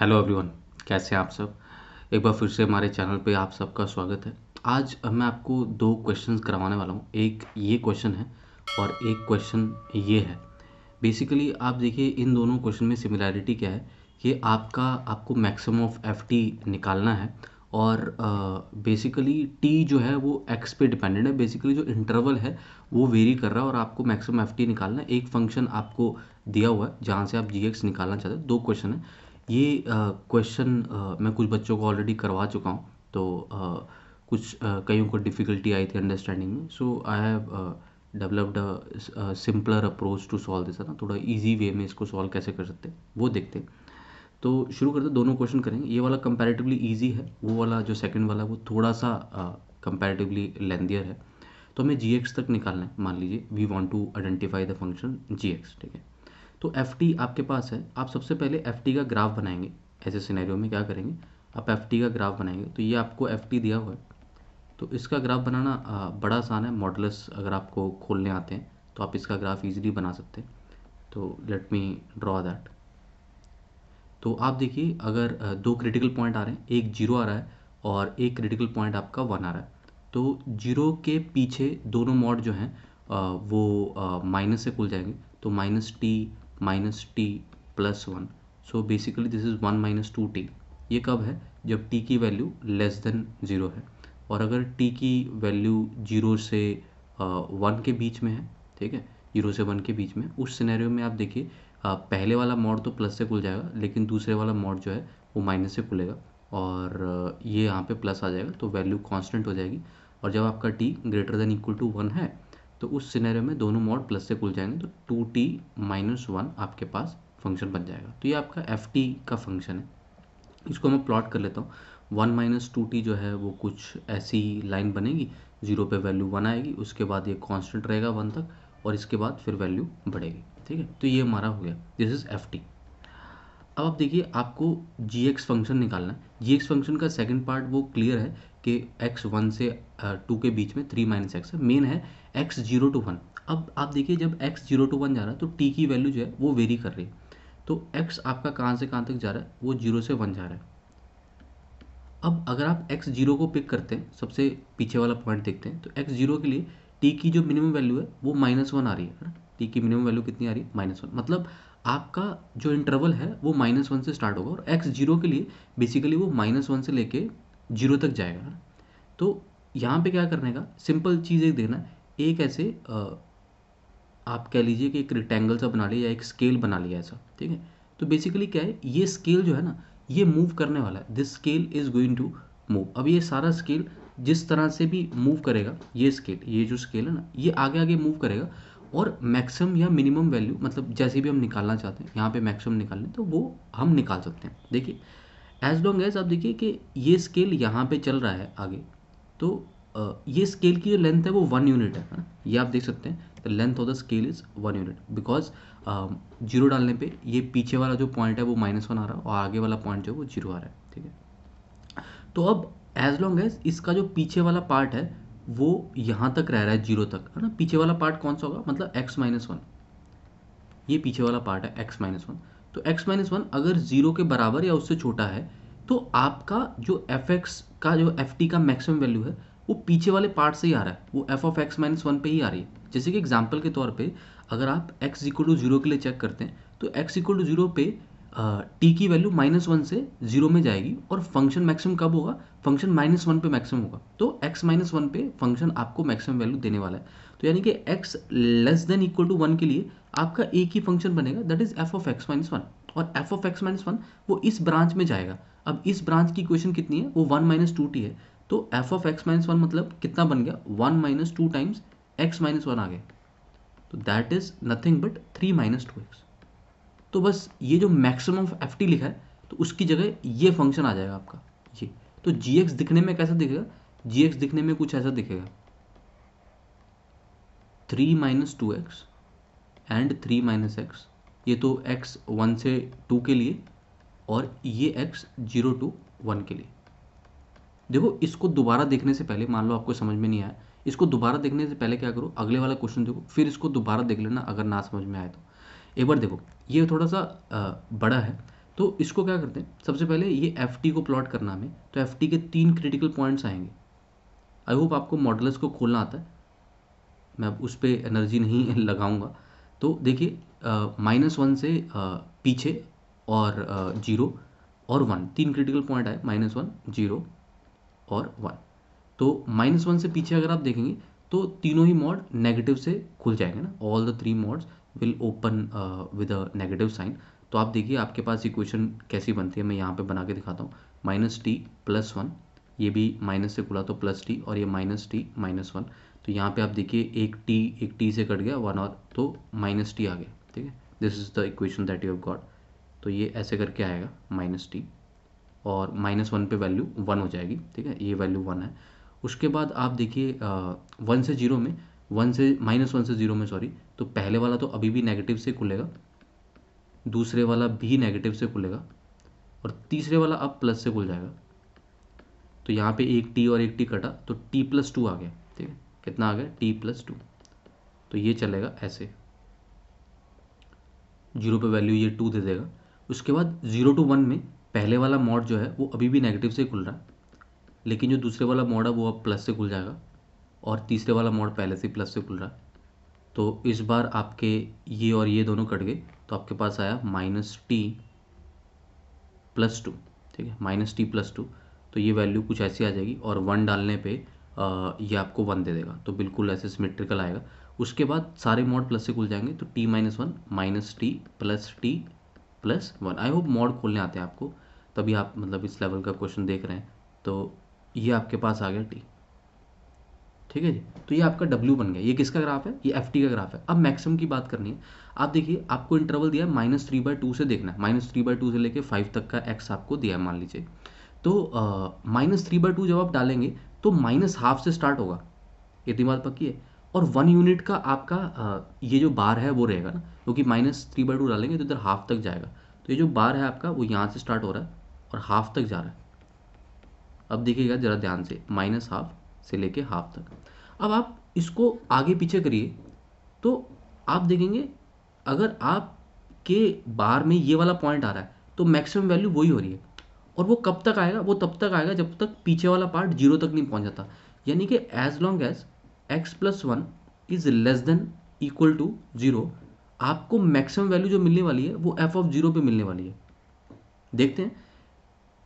Hello everyone कैसे हैं आप सब एक बार फिर से हमारे चैनल पे आप सबका स्वागत है आज मैं आपको दो क्वेश्चन करवाने वाला हूँ एक ये क्वेश्चन है और एक क्वेश्चन ये है बेसिकली आप देखिए इन दोनों क्वेश्चन में सिमिलैरिटी क्या है कि आपका आपको मैक्सिमम ऑफ एफ निकालना है और बेसिकली टी जो है वो एक्स पे डिपेंडेंट है बेसिकली जो इंटरवल है वो वेरी कर रहा है और आपको मैक्सिमम एफ टी निकालना है एक फंक्शन आपको दिया हुआ है जहाँ से आप जी एक्स निकालना चाहते हो दो क्वेश्चन है ये क्वेश्चन uh, uh, मैं कुछ बच्चों को ऑलरेडी करवा चुका हूँ तो uh, कुछ कईयों को डिफ़िकल्टी आई थी अंडरस्टैंडिंग में so I have developed simpler approach to solve this है ना थोड़ा ईजी वे में इसको सॉल्व कैसे कर सकते हैं वो देखते हैं तो शुरू करते दोनों क्वेश्चन करेंगे ये वाला कंपैरेटिवली ईजी है वो वाला जो सेकंड वाला है वो थोड़ा सा कंपैरेटिवली लेंदियर है तो हमें जी एक्स तक निकालना है मान लीजिए we want to identify the function G X ठीक है तो एफ टी आपके पास है आप सबसे पहले एफ टी का ग्राफ बनाएंगे ऐसे सिनेरियो में क्या करेंगे आप एफ टी का ग्राफ बनाएंगे तो ये आपको एफ टी दिया हुआ है तो इसका ग्राफ बनाना बड़ा आसान है मॉडलस अगर आपको खोलने आते हैं तो आप इसका ग्राफ ईजिली बना सकते हैं तो लेट मी ड्रॉ दैट तो आप देखिए अगर दो क्रिटिकल पॉइंट आ रहे हैं एक जीरो आ रहा है और एक क्रिटिकल पॉइंट आपका वन आ रहा है तो जीरो के पीछे दोनों मॉड जो हैं वो माइनस से खुल जाएंगे तो minus T minus T plus one so basically this is one minus two T ये कब है जब टी की वैल्यू लेस देन ज़ीरो है और अगर टी की वैल्यू जीरो से वन के बीच में है ठीक है जीरो से वन के बीच में उस सिनेरियो में आप देखिए पहले वाला मोड तो प्लस से खुल जाएगा लेकिन दूसरे वाला मोड जो है वो माइनस से खुलेगा और ये यहाँ पे प्लस आ जाएगा तो वैल्यू कांस्टेंट हो जाएगी और जब आपका T greater than equal to one है तो उस सिनेरियो में दोनों मोड प्लस से खुल जाएंगे तो टू टी माइनस वन आपके पास फंक्शन बन जाएगा तो ये आपका एफ टी का फंक्शन है इसको मैं प्लॉट कर लेता हूँ वन माइनस टू टी जो है वो कुछ ऐसी लाइन बनेगी जीरो पे वैल्यू वन आएगी उसके बाद ये कांस्टेंट रहेगा वन तक और इसके बाद फिर वैल्यू बढ़ेगी ठीक है तो ये हमारा हो गया दिस इज एफ टी अब आप देखिए आपको जी एक्स फंक्शन निकालना है जी एक्स फंक्शन का सेकेंड पार्ट वो क्लियर है कि एक्स वन से टू uh, के बीच में थ्री माइनस एक्स है मेन है एक्स जीरो टू वन अब आप देखिए जब एक्स जीरो टू वन जा रहा है तो टी की वैल्यू जो है वो वेरी कर रही है तो एक्स आपका कहाँ से कहाँ तक जा रहा है वो जीरो से वन जा रहा है अब अगर आप एक्स जीरो को पिक करते हैं सबसे पीछे वाला पॉइंट देखते हैं तो एक्स जीरो के लिए टी की जो मिनिमम वैल्यू है वो माइनस वन आ रही है ना टी की मिनिमम वैल्यू कितनी आ रही है माइनस वन मतलब आपका जो इंटरवल है वो माइनस वन से स्टार्ट होगा और एक्स जीरो के लिए बेसिकली वो माइनस वन से लेके जीरो तक जाएगा ना तो यहाँ पे क्या करने का सिंपल चीज़ एक देखना एक ऐसे आप कह लीजिए कि एक रिटेंगल सा बना लिया या एक स्केल बना लिया ऐसा ठीक है तो बेसिकली क्या है ये स्केल जो है ना ये मूव करने वाला है this scale is going to move अब ये सारा स्केल जिस तरह से भी मूव करेगा ये स्केल ये जो स्केल है ना ये आगे आगे मूव करेगा और मैक्सिमम या मिनिमम वैल्यू मतलब जैसे भी हम निकालना चाहते हैं यहाँ पे मैक्सिमम निकाल लें तो वो हम निकाल सकते हैं देखिए एज लॉन्ग एज आप देखिए कि ये स्केल यहाँ पे चल रहा है आगे तो ये स्केल की जो लेंथ है वो वन यूनिट है ना हाँ? ये आप देख सकते हैं the length of the scale is one unit because zero डालने पे ये पीछे वाला जो पॉइंट है वो माइनस वन आ रहा है और आगे वाला पॉइंट जो है वो जीरो आ रहा है ठीक है तो अब एज लॉन्ग एज इसका जो पीछे वाला पार्ट है वो यहाँ तक रह रहा है जीरो तक है ना पीछे वाला पार्ट कौन सा होगा मतलब एक्स माइनस वन ये पीछे वाला पार्ट है एक्स माइनस वन तो एक्स माइनस वन अगर जीरो के बराबर या उससे छोटा है तो आपका जो एफ एक्स का जो एफ टी का मैक्सिमम वैल्यू है वो पीछे वाले पार्ट से ही आ रहा है वो f of x minus one पर ही आ रही है जैसे कि एग्जाम्पल के तौर पर अगर आप एक्स इक्वल टू जीरो के लिए चेक करते हैं तो एक्स इक्वल टू जीरो पे टी की वैल्यू माइनस वन से जीरो में जाएगी और फंक्शन मैक्सिमम कब होगा फंक्शन माइनस वन पे मैक्सिमम होगा तो एक्स माइनस वन पे फंक्शन आपको मैक्सिमम वैल्यू देने वाला है तो यानी कि x less than equal to one के लिए आपका एक ही फंक्शन बनेगा that is f of x minus one और f of x minus one वो इस ब्रांच में जाएगा अब इस ब्रांच की इक्वेशन कितनी है वो वन माइनस टू टी है तो f of x minus one मतलब कितना बन गया one minus two times x minus one आ गया तो that is nothing but three minus two x तो बस ये जो मैक्सिमम ऑफ एफ टी लिखा है तो उसकी जगह ये फंक्शन आ जाएगा आपका ये तो जी एक्स दिखने में कैसा दिखेगा जी एक्स दिखने में कुछ ऐसा दिखेगा three minus two x and three minus x ये तो एक्स वन से टू के लिए और ये एक्स जीरो टू वन के लिए देखो इसको दोबारा देखने से पहले मान लो आपको समझ में नहीं आया इसको दोबारा देखने से पहले क्या करो अगले वाला क्वेश्चन देखो फिर इसको दोबारा देख लेना अगर ना समझ में आए तो एक बार देखो ये थोड़ा सा आ, बड़ा है तो इसको क्या करते हैं सबसे पहले ये एफ को प्लॉट करना हमें तो एफ के तीन क्रिटिकल पॉइंट्स आएंगे आई होप आपको मॉडल्स को खोलना आता है मैं अब उस पर एनर्जी नहीं लगाऊंगा तो देखिए माइनस वन से आ, पीछे और आ, जीरो और वन तीन क्रिटिकल पॉइंट आए माइनस वन जीरो और वन तो माइनस वन से पीछे अगर आप देखेंगे तो तीनों ही मॉड नेगेटिव से खुल जाएंगे ना all the three mods will open with a negative sign तो आप देखिए आपके पास इक्वेशन कैसी बनती है मैं यहाँ पे बना के दिखाता हूँ माइनस टी प्लस वन ये भी माइनस से खुला तो प्लस टी और ये माइनस टी माइनस वन तो यहाँ पे आप देखिए एक टी एक टी से कट गया वन और तो माइनस टी आ गया ठीक है this is the equation that you have got तो ये ऐसे करके आएगा माइनस टी और माइनस वन पे वैल्यू वन हो जाएगी ठीक है ये वैल्यू वन है उसके बाद आप देखिए वन uh, से जीरो में वन से माइनस वन से ज़ीरो में सॉरी तो पहले वाला तो अभी भी नेगेटिव से खुलेगा दूसरे वाला भी नेगेटिव से खुलेगा और तीसरे वाला अब प्लस से खुल जाएगा तो यहाँ पे एक टी और एक टी कटा तो टी प्लस टू आ गया ठीक है कितना आ गया टी प्लस टू तो ये चलेगा ऐसे जीरो पे वैल्यू ये टू दे देगा उसके बाद जीरो टू वन में पहले वाला मॉड जो है वो अभी भी नेगेटिव से खुल रहा है लेकिन जो दूसरे वाला मॉड है वो अब प्लस से खुल जाएगा और तीसरे वाला मोड पहले से प्लस से खुल रहा तो इस बार आपके ये और ये दोनों कट गए तो आपके पास आया माइनस टी प्लस टू ठीक है माइनस टी प्लस टू तो ये वैल्यू कुछ ऐसी आ जाएगी और वन डालने पे ये आपको वन दे देगा तो बिल्कुल ऐसे सिमेट्रिकल आएगा उसके बाद सारे मॉड प्लस से खुल जाएंगे तो t minus one minus T plus t plus one I hope mod खोलने आते हैं आपको तभी आप मतलब इस लेवल का क्वेश्चन देख रहे हैं तो ये आपके पास आ गया टी ठीक है जी तो ये आपका W बन गया ये किसका ग्राफ है ये एफ का ग्राफ है अब मैक्सिमम की बात करनी है आप देखिए आपको इंटरवल दिया है माइनस थ्री बाई टू से देखना है माइनस थ्री बाई टू से लेके फाइव तक का x आपको दिया है मान लीजिए तो माइनस थ्री बाई टू जब आप डालेंगे तो माइनस हाफ से स्टार्ट होगा इतनी बात पक्की है और वन यूनिट का आपका आ, ये जो बार है वो रहेगा ना क्योंकि माइनस थ्री बाई टू डालेंगे तो इधर हाफ तक जाएगा तो ये जो बार है आपका वो यहाँ से स्टार्ट हो रहा है और हाफ तक जा रहा है अब देखिएगा ज़रा ध्यान से माइनस हाफ से लेके हाफ तक अब आप इसको आगे पीछे करिए तो आप देखेंगे अगर आप के बार में ये वाला पॉइंट आ रहा है तो मैक्सिमम वैल्यू वही हो रही है और वो कब तक आएगा वो तब तक आएगा जब तक पीछे वाला पार्ट जीरो तक नहीं पहुंच जाता यानी कि as long as x plus one is less than equal to zero आपको मैक्सिमम वैल्यू जो मिलने वाली है वो एफ ऑफ जीरो पे मिलने वाली है देखते हैं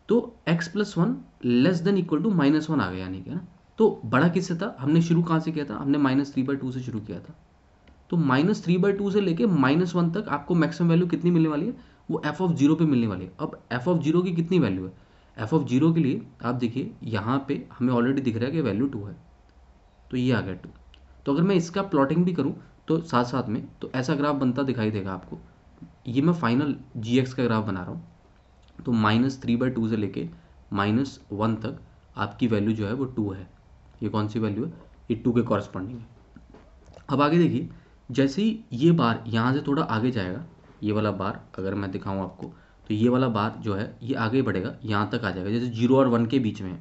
तो x plus one less than equal to minus one आ गया यानी कि ना तो बड़ा किससे था हमने शुरू कहाँ से किया था हमने माइनस थ्री बाई टू से शुरू किया था तो माइनस थ्री बाई टू से लेके माइनस वन तक आपको मैक्सिमम वैल्यू कितनी मिलने वाली है वो एफ ऑफ जीरो पे मिलने वाली है अब एफ ऑफ जीरो की कितनी वैल्यू है एफ ऑफ जीरो के लिए आप देखिए यहाँ पे हमें ऑलरेडी दिख रहा है कि वैल्यू टू है तो ये आ गया टू तो अगर मैं इसका प्लॉटिंग भी करूँ तो साथ साथ में तो ऐसा ग्राफ बनता दिखाई देगा आपको ये मैं फाइनल जी एक्स का ग्राफ बना रहा हूँ तो माइनस थ्री बाई टू से लेके माइनस वन तक आपकी वैल्यू जो है वो टू है ये कौन सी वैल्यू है ये टू के कॉरस्पॉन्डिंग है अब आगे देखिए जैसे ही ये बार यहाँ से थोड़ा आगे जाएगा ये वाला बार अगर मैं दिखाऊँ आपको तो ये वाला बार जो है ये आगे बढ़ेगा यहाँ तक आ जाएगा जैसे जीरो और वन के बीच में है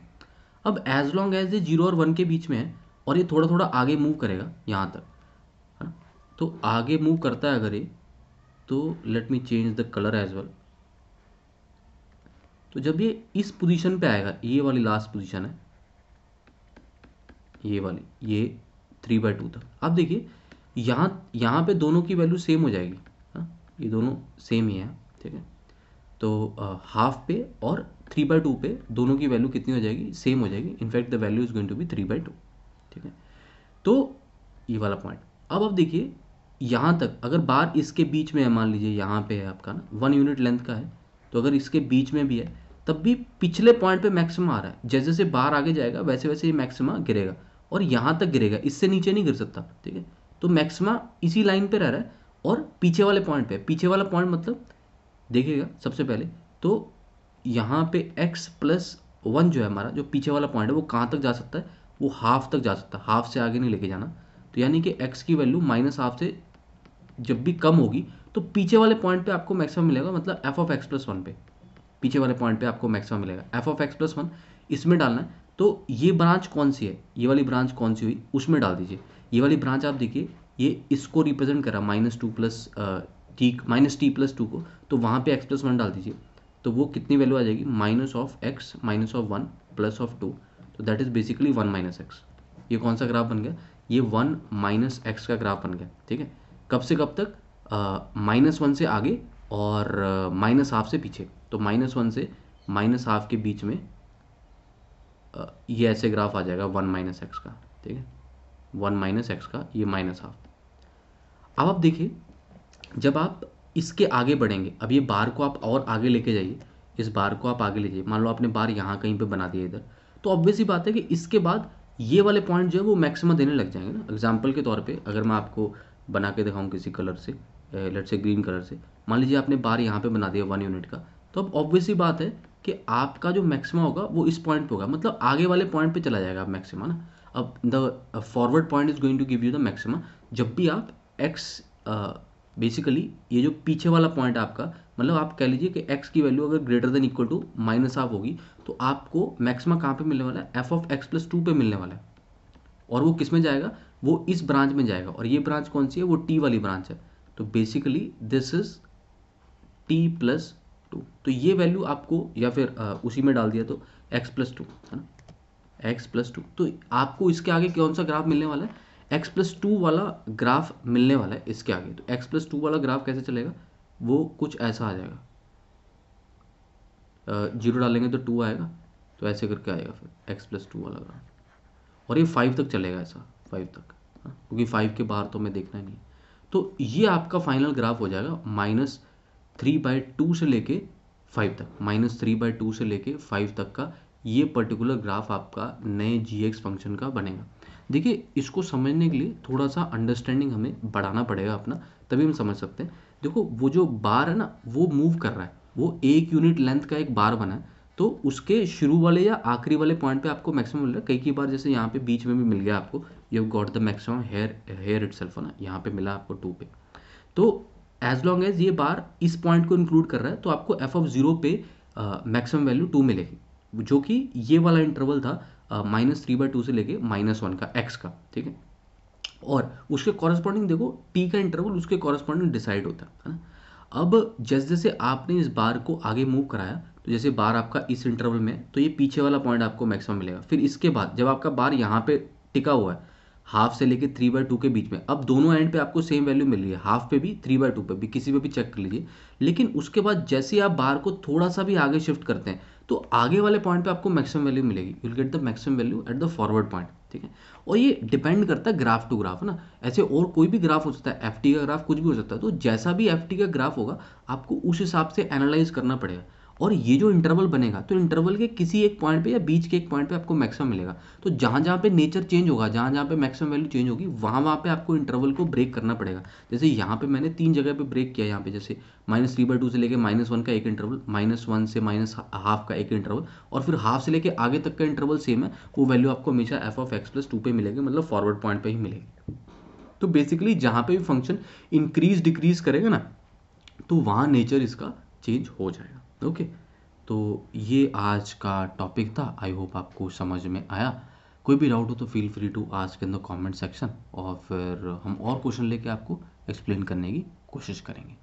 अब एज लॉन्ग एज ये जीरो और वन के बीच में है और ये थोड़ा थोड़ा आगे मूव करेगा यहाँ तक है ना तो आगे मूव करता है अगर ये तो let me change the colour as well तो जब ये इस पोजीशन पे आएगा ये वाली लास्ट पोजीशन है ये वाली ये थ्री बाई टू तक अब देखिए यहाँ यहाँ पे दोनों की वैल्यू सेम हो जाएगी हाँ ये दोनों सेम ही है ठीक है तो हाफ पे और थ्री बाई टू पे दोनों की वैल्यू कितनी हो जाएगी सेम हो जाएगी in fact the value is going to be three by two ठीक है तो ये वाला पॉइंट अब अब देखिए यहाँ तक अगर बार इसके बीच में है मान लीजिए यहाँ पे है आपका ना वन यूनिट लेंथ का है तो अगर इसके बीच में भी है तब भी पिछले पॉइंट पे मैक्सिमा आ रहा है जैसे जैसे बार आगे जाएगा वैसे वैसे ये मैक्सिमा गिरेगा और यहाँ तक गिरेगा इससे नीचे नहीं गिर सकता ठीक है तो मैक्सिमा इसी लाइन पे रह रहा है और पीछे वाले पॉइंट पे पीछे वाला पॉइंट मतलब देखिएगा सबसे पहले तो यहाँ पे x प्लस वन जो है हमारा जो पीछे वाला पॉइंट है वो कहाँ तक जा सकता है वो हाफ तक जा सकता है हाफ से आगे नहीं लेके जाना तो यानी कि x की वैल्यू माइनस हाफ से जब भी कम होगी तो पीछे वाले पॉइंट पे आपको मैक्सिमम मिलेगा मतलब f of x plus one पे पीछे वाले पॉइंट पे आपको मैक्सिमम मिलेगा f of x plus one इसमें डालना है तो ये ब्रांच कौन सी है ये वाली ब्रांच कौन सी हुई उसमें डाल दीजिए ये वाली ब्रांच आप देखिए ये इसको रिप्रेजेंट कर रहा minus two plus t minus T plus two को तो वहाँ पे एक्स प्लस वन डाल दीजिए तो वो कितनी वैल्यू आ जाएगी minus of x minus of one plus of two तो that is basically one minus x ये कौन सा ग्राफ बन गया ये वन माइनस एक्स का ग्राफ बन गया ठीक है कब से कब तक माइनस वन से आगे और माइनस हाफ से पीछे तो माइनस वन से माइनस हाफ के बीच में ये ऐसे ग्राफ आ जाएगा वन माइनस एक्स का ठीक है वन माइनस एक्स का ये माइनस हाफ अब आप देखिए जब आप इसके आगे बढ़ेंगे अब ये बार को आप और आगे लेके जाइए इस बार को आप आगे ले जाइए मान लो आपने बार यहाँ कहीं पे बना दिया इधर तो ऑब्वियस ही बात है कि इसके बाद ये वाले पॉइंट जो है वो मैक्सिमम देने लग जाएंगे ना एग्जाम्पल के तौर पर अगर मैं आपको बना के दिखाऊँ किसी कलर से लट से ग्रीन कलर से मान लीजिए आपने बार यहाँ पे बना दिया वन यूनिट का तो अब ऑब्वियस ही बात है कि आपका जो मैक्सिमा होगा वो इस पॉइंट पे होगा मतलब आगे वाले पॉइंट पे चला जाएगा आप मैक्सिमा ना अब the forward point is going to give you the maxima जब भी आप एक्स बेसिकली uh, ये जो पीछे वाला पॉइंट आपका मतलब आप कह लीजिए कि एक्स की वैल्यू अगर greater than equal to minus half होगी तो आपको मैक्सिमा कहाँ पे मिलने वाला है f of x plus two पे मिलने वाला है और वो किस में जाएगा वो इस ब्रांच में जाएगा और ये ब्रांच कौन सी है वो टी वाली ब्रांच है तो basically this is t plus two तो ये वैल्यू आपको या फिर आ, उसी में डाल दिया तो एक्स प्लस टू है ना एक्स प्लस टू तो आपको इसके आगे कौन सा ग्राफ मिलने वाला है एक्स प्लस टू वाला ग्राफ मिलने वाला है इसके आगे तो एक्स प्लस टू वाला ग्राफ कैसे चलेगा वो कुछ ऐसा आ जाएगा जीरो डालेंगे तो टू आएगा तो ऐसे करके आएगा फिर एक्स प्लस टू वाला ग्राफ और ये फाइव तक चलेगा ऐसा फाइव तक हाँ? क्योंकि फाइव के बाहर तो हमें देखना नहीं तो ये आपका फाइनल ग्राफ हो जाएगा माइनस थ्री बाय टू से लेके फाइव तक माइनस थ्री बाय टू से लेके फाइव तक का ये पर्टिकुलर ग्राफ आपका नए जी एक्स फंक्शन का बनेगा देखिए इसको समझने के लिए थोड़ा सा अंडरस्टैंडिंग हमें बढ़ाना पड़ेगा अपना तभी हम समझ सकते हैं देखो वो जो बार है ना वो मूव कर रहा है वो एक यूनिट लेंथ का एक बार बना है तो उसके शुरू वाले या आखिरी वाले पॉइंट पे आपको मैक्सिमम मिल रहा है कई कई बार जैसे यहाँ पे बीच में भी मिल गया आपको you got the maximum here here itself ना यहाँ पे मिला आपको टू पे तो एज लॉन्ग एज ये बार इस पॉइंट को इंक्लूड कर रहा है तो आपको एफ ऑफ जीरो पे मैक्सिमम वैल्यू टू मिलेगी जो कि ये वाला इंटरवल था माइनस थ्री बाई टू से लेके माइनस वन का एक्स का ठीक है और उसके कॉरस्पॉन्डिंग देखो टी का इंटरवल उसके कॉरस्पॉन्डिंग डिसाइड होता है ना अब जैसे जैसे आपने इस बार को आगे मूव कराया तो जैसे बार आपका इस इंटरवल में तो ये पीछे वाला पॉइंट आपको मैक्सिमम मिलेगा फिर इसके बाद जब आपका बार यहाँ पे टिका हुआ है हाफ से लेके थ्री बाय टू के बीच में अब दोनों एंड पे आपको सेम वैल्यू मिल रही है हाफ पे भी थ्री बाय टू पे भी किसी पे भी चेक कर लीजिए लेकिन उसके बाद जैसे आप बार को थोड़ा सा भी आगे शिफ्ट करते हैं तो आगे वाले पॉइंट पे आपको मैक्सिमम वैल्यू मिलेगी will get the maximum value at the forward point ठीक है और ये डिपेंड करता है ग्राफ टू ग्राफ ना ऐसे और कोई भी ग्राफ हो सकता है एफ का ग्राफ कुछ भी हो सकता है तो जैसा भी एफ का ग्राफ होगा आपको उस हिसाब से एनालाइज करना पड़ेगा और ये जो इंटरवल बनेगा तो इंटरवल के किसी एक पॉइंट पे या बीच के एक पॉइंट पे आपको मैक्सिमम मिलेगा तो जहाँ जहाँ पे नेचर चेंज होगा जहाँ जहाँ पे मैक्सिमम वैल्यू चेंज होगी वहाँ वहाँ पे आपको इंटरवल को ब्रेक करना पड़ेगा जैसे यहाँ पे मैंने तीन जगह पे ब्रेक किया यहाँ पे जैसे माइनस थ्री बाई टू से लेकर माइनस वन का एक इंटरवल माइनस वन से माइनस हाफ का एक इंटरवल और फिर हाफ से लेकर आगे तक का इंटरवल सेम है वो वैल्यू आपको हमेशा f of x plus two मिलेगी मतलब फॉरवर्ड पॉइंट पर ही मिलेगी तो बेसिकली जहाँ पे भी फंक्शन इंक्रीज डिक्रीज करेगा ना तो वहाँ नेचर इसका चेंज हो जाएगा ओके तो ये आज का टॉपिक था आई होप आपको समझ में आया कोई भी डाउट हो तो फील फ्री टू आज के अंदर कमेंट सेक्शन और फिर हम और क्वेश्चन लेके आपको एक्सप्लेन करने की कोशिश करेंगे